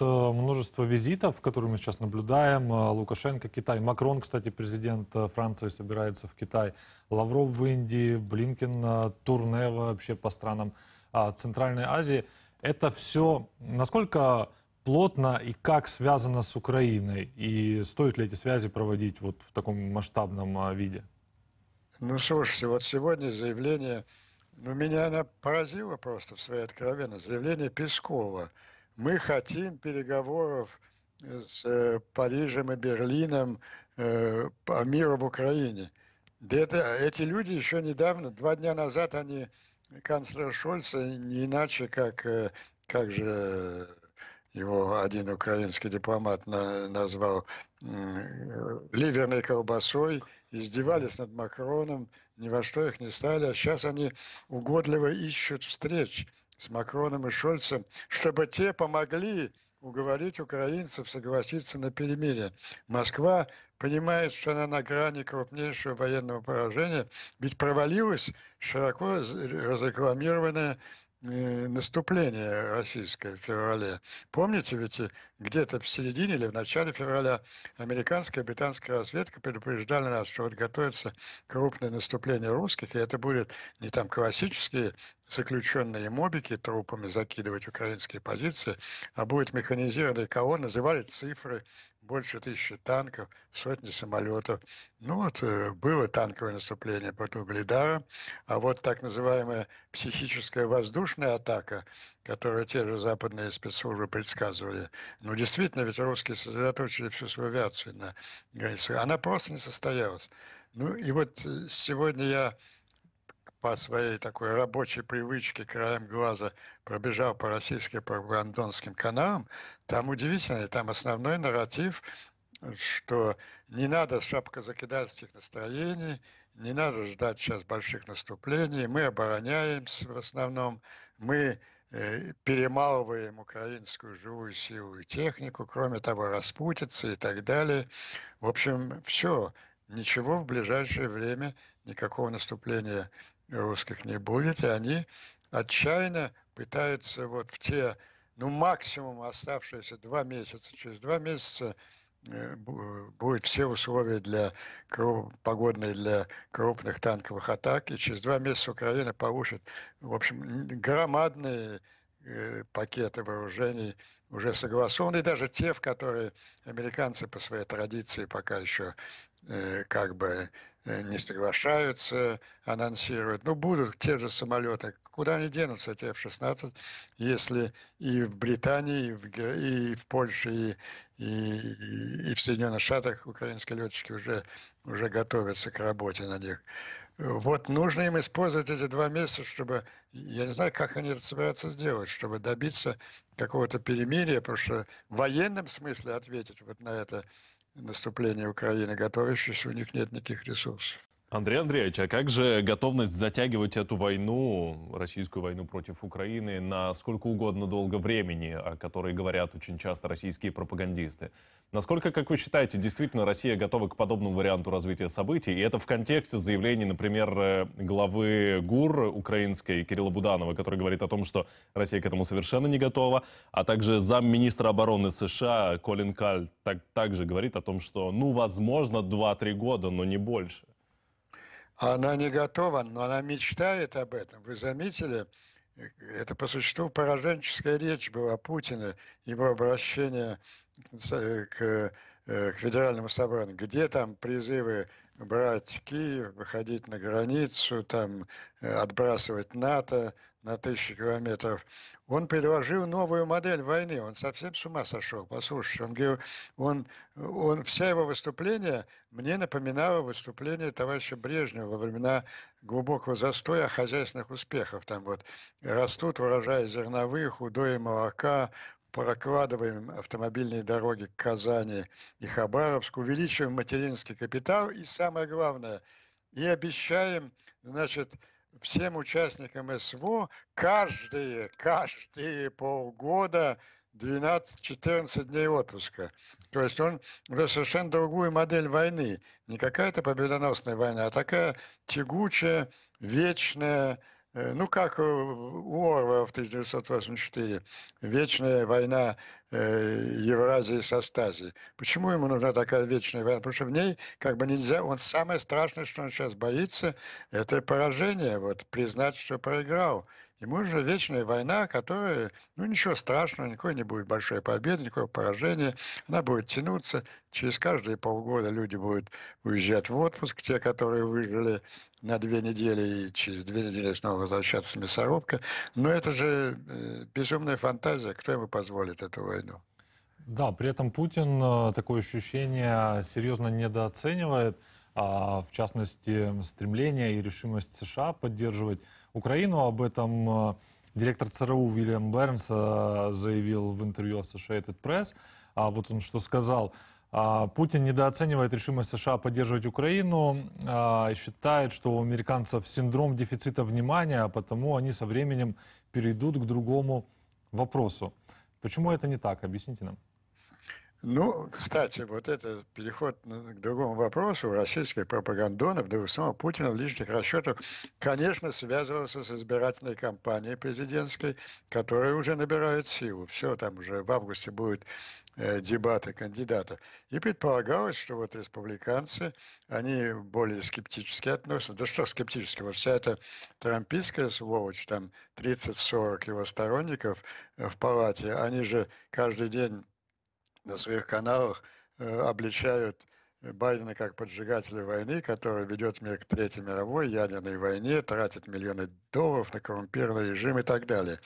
Э, множество визитов, которые мы сейчас наблюдаем. Э, Лукашенко, Китай. Макрон, кстати, президент э, Франции, собирается в Китай. Лавров в Индии, Блинкин, турне вообще по странам Центральной Азии. Это все насколько плотно и как связано с Украиной? И стоит ли эти связи проводить вот в таком масштабном виде? Ну, слушайте, вот сегодня заявление, ну, меня она поразила просто в своей откровенности, заявление Пескова – мы хотим переговоров э, с э, Парижем и Берлином э, по миру в Украине. это, эти люди еще недавно, два дня назад, они канцлер Шольц, не иначе, как, как же его один украинский дипломат на, назвал ливерной колбасой, издевались над Макроном, ни во что их не стали, а сейчас они угодливо ищут встреч с Макроном и Шольцем, чтобы те помогли уговорить украинцев согласиться на перемирие. Москва понимает, что она на грани крупнейшего военного поражения, ведь провалилась широко разрекламированная Э, наступление российское в феврале. Помните, ведь э, где-то в середине или в начале февраля американская и британская разведка предупреждали нас, что вот готовится крупное наступление русских, и это будет не там классические заключенные мобики трупами закидывать украинские позиции, а будет механизированные колонны, называли цифры, больше тысячи танков, сотни самолетов. Ну вот э, было танковое наступление под Угледара, а вот так называемая психическая воздушная атака, которую те же западные спецслужбы предсказывали, ну действительно, ведь русские сосредоточили всю свою авиацию на границе, она просто не состоялась. Ну и вот э, сегодня я по своей такой рабочей привычке краем глаза пробежал по российским пропагандонским каналам, там удивительно, там основной нарратив, что не надо шапка закидальских настроений, не надо ждать сейчас больших наступлений, мы обороняемся в основном, мы э, перемалываем украинскую живую силу и технику, кроме того, распутиться и так далее. В общем, все, ничего в ближайшее время, никакого наступления русских не будет, и они отчаянно пытаются вот в те, ну, максимум оставшиеся два месяца, через два месяца э, будут все условия для погодные для крупных танковых атак, и через два месяца Украина получит, в общем, громадные э, пакеты вооружений уже согласованы, даже те, в которые американцы по своей традиции пока еще э, как бы Э, не соглашаются, анонсируют. Ну, будут те же самолеты. Куда они денутся, те F-16, если и в Британии, и в, и в Польше, и, и, и в Соединенных Штатах украинские летчики уже, уже готовятся к работе на них. Вот нужно им использовать эти два месяца, чтобы, я не знаю, как они это собираются сделать, чтобы добиться какого-то перемирия, потому что в военном смысле ответить вот на это наступление Украины, готовящиеся, у них нет никаких ресурсов. Андрей Андреевич, а как же готовность затягивать эту войну, российскую войну против Украины, на сколько угодно долго времени, о которой говорят очень часто российские пропагандисты? Насколько, как вы считаете, действительно Россия готова к подобному варианту развития событий? И это в контексте заявлений, например, э, главы ГУР украинской Кирилла Буданова, который говорит о том, что Россия к этому совершенно не готова, а также замминистра обороны США Колин Каль так, также говорит о том, что, ну, возможно, 2-3 года, но не больше. Она не готова, но она мечтает об этом. Вы заметили, это по существу пораженческая речь была Путина, его обращение к э, э, Э, к федеральному собранию, где там призывы брать Киев, выходить на границу, там э, отбрасывать НАТО на тысячи километров. Он предложил новую модель войны. Он совсем с ума сошел. Послушайте, он говорил, он, он, вся его выступление мне напоминало выступление товарища Брежнева во времена глубокого застоя хозяйственных успехов. Там вот растут урожаи зерновых, худое молока, прокладываем автомобильные дороги к Казани и Хабаровск, увеличиваем материнский капитал и, самое главное, и обещаем, значит, всем участникам СВО каждые, каждые полгода 12-14 дней отпуска. То есть он уже совершенно другую модель войны. Не какая-то победоносная война, а такая тягучая, вечная, Э, ну как э, у Орвела в 1984, вечная война э, Евразии со Стазией. Почему ему нужна такая вечная война? Потому что в ней как бы нельзя, он самое страшное, что он сейчас боится, это поражение, вот, признать, что проиграл. Ему же вечная война, которая, ну ничего страшного, никакой не будет большой победы, никакого поражения. Она будет тянуться. Через каждые полгода люди будут уезжать в отпуск, те, которые выжили на две недели, и через две недели снова возвращаться в мясорубка. Но это же э, безумная фантазия. Кто ему позволит эту войну? Да, при этом Путин э, такое ощущение серьезно недооценивает, а, в частности, стремление и решимость США поддерживать Украину. Об этом э, директор ЦРУ Уильям Бернс э, заявил в интервью Associated Press. А вот он что сказал. «А, Путин недооценивает решимость США поддерживать Украину, а, и считает, что у американцев синдром дефицита внимания, а потому они со временем перейдут к другому вопросу. Почему это не так? Объясните нам. Ну, кстати, вот этот переход к другому вопросу российских пропагандонов, ну, до самого Путина в личных расчетах, конечно, связывался с избирательной кампанией президентской, которая уже набирает силу. Все, там уже в августе будут э, дебаты кандидата, И предполагалось, что вот республиканцы, они более скептически относятся. Да что скептически, вот вся эта трампийская сволочь, там 30-40 его сторонников э, в палате, они же каждый день на своих каналах э, обличают Байдена как поджигателя войны, который ведет мир к Третьей мировой ядерной войне, тратит миллионы долларов на коррумпированный режим и так далее.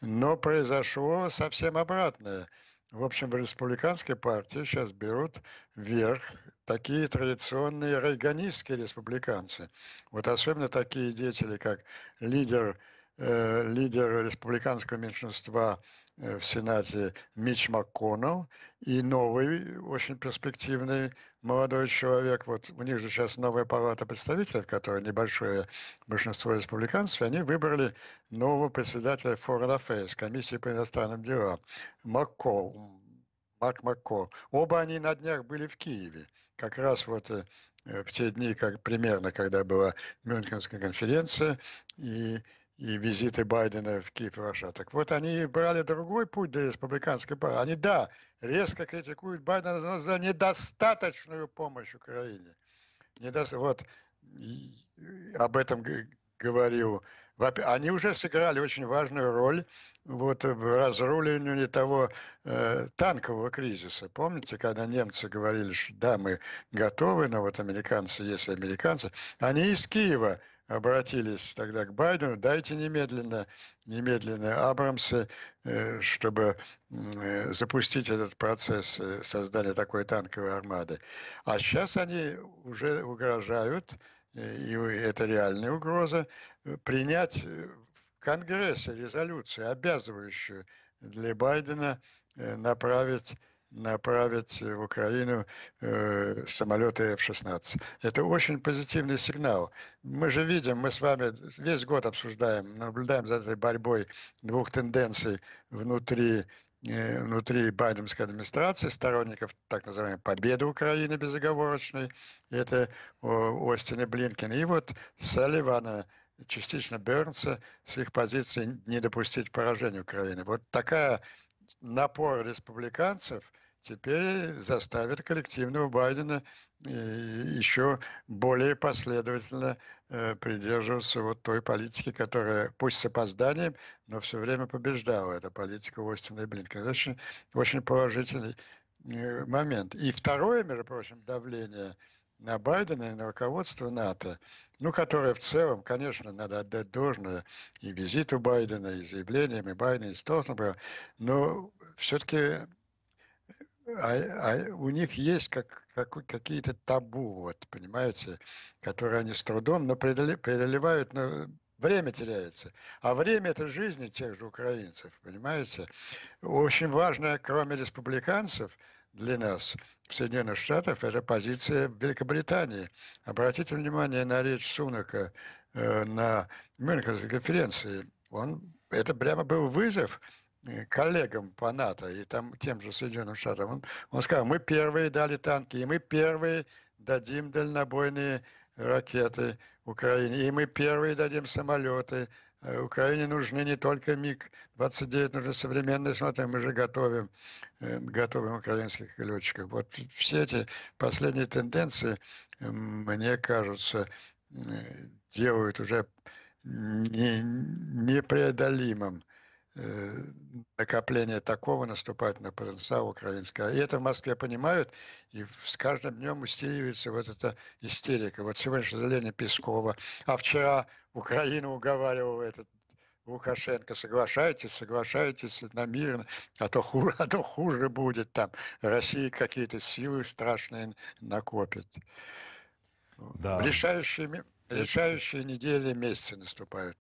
Но произошло совсем обратное. В общем, в республиканской партии сейчас берут вверх такие традиционные рейганистские республиканцы. Вот особенно такие деятели, как лидер Э, лидер республиканского меньшинства э, в Сенате Мич МакКоннелл и новый, очень перспективный молодой человек. Вот у них же сейчас новая палата представителей, в которой небольшое большинство республиканцев, и они выбрали нового председателя Foreign Affairs, комиссии по иностранным делам, МакКол, Мак МакКол. Оба они на днях были в Киеве. Как раз вот э, в те дни, как, примерно, когда была Мюнхенская конференция, и и визиты Байдена в Киев и Раша. Так вот, они брали другой путь для республиканской партии. Они, да, резко критикуют Байдена за недостаточную помощь Украине. Недост... Вот, и об этом говорил. Они уже сыграли очень важную роль вот, в разруливании того э, танкового кризиса. Помните, когда немцы говорили, что да, мы готовы, но вот американцы, если американцы, они из Киева обратились тогда к Байдену, дайте немедленно, немедленно Абрамсы, э, чтобы э, запустить этот процесс э, создания такой танковой армады. А сейчас они уже угрожают, и это реальная угроза, принять в Конгрессе резолюцию, обязывающую для Байдена направить направить в Украину э, самолеты F-16. Это очень позитивный сигнал. Мы же видим, мы с вами весь год обсуждаем, наблюдаем за этой борьбой двух тенденций внутри э, внутри байденской администрации, сторонников так называемой победы Украины безоговорочной, это о, Остин и Блинкен, и вот Салливана, частично Бернса, с их позиции не допустить поражения Украины. Вот такая напор республиканцев теперь заставит коллективного Байдена э, еще более последовательно э, придерживаться вот той политики, которая, пусть с опозданием, но все время побеждала. Это политика Остина и Блинка. Это очень, очень положительный э, момент. И второе, между прочим, давление на Байдена и на руководство НАТО, ну, которое в целом, конечно, надо отдать должное и визиту Байдена, и заявлениям, и Байдена, и Столтенберга, но все-таки а, а у них есть как, как, какие-то табу, вот, понимаете, которые они с трудом но преодолевают, но время теряется. А время – это жизни тех же украинцев, понимаете? Очень важно, кроме республиканцев, для нас в Соединенных штатов, это позиция Великобритании. Обратите внимание на речь Сунака э, на Мюнхенской конференции. Он, это прямо был вызов – Э, коллегам по НАТО и там, тем же Соединенным Штатам. Он, он сказал, мы первые дали танки, и мы первые дадим дальнобойные ракеты Украине, и мы первые дадим самолеты. Э, Украине нужны не только МиГ-29, нужны современные смотры, мы же готовим, эм, готовим украинских летчиков. Вот все эти последние тенденции, эм, мне кажется, э, делают уже не непреодолимым Э, накопление такого на потенциала украинского. И это в Москве понимают, и с каждым днем усиливается вот эта истерика. Вот сегодняшнее заявление Пескова, а вчера Украина уговаривала этот Лукашенко, соглашайтесь, соглашайтесь на мир, а то, хуже, а то хуже будет там. Россия какие-то силы страшные накопит. Да. Решающие, решающие недели, месяцы наступают.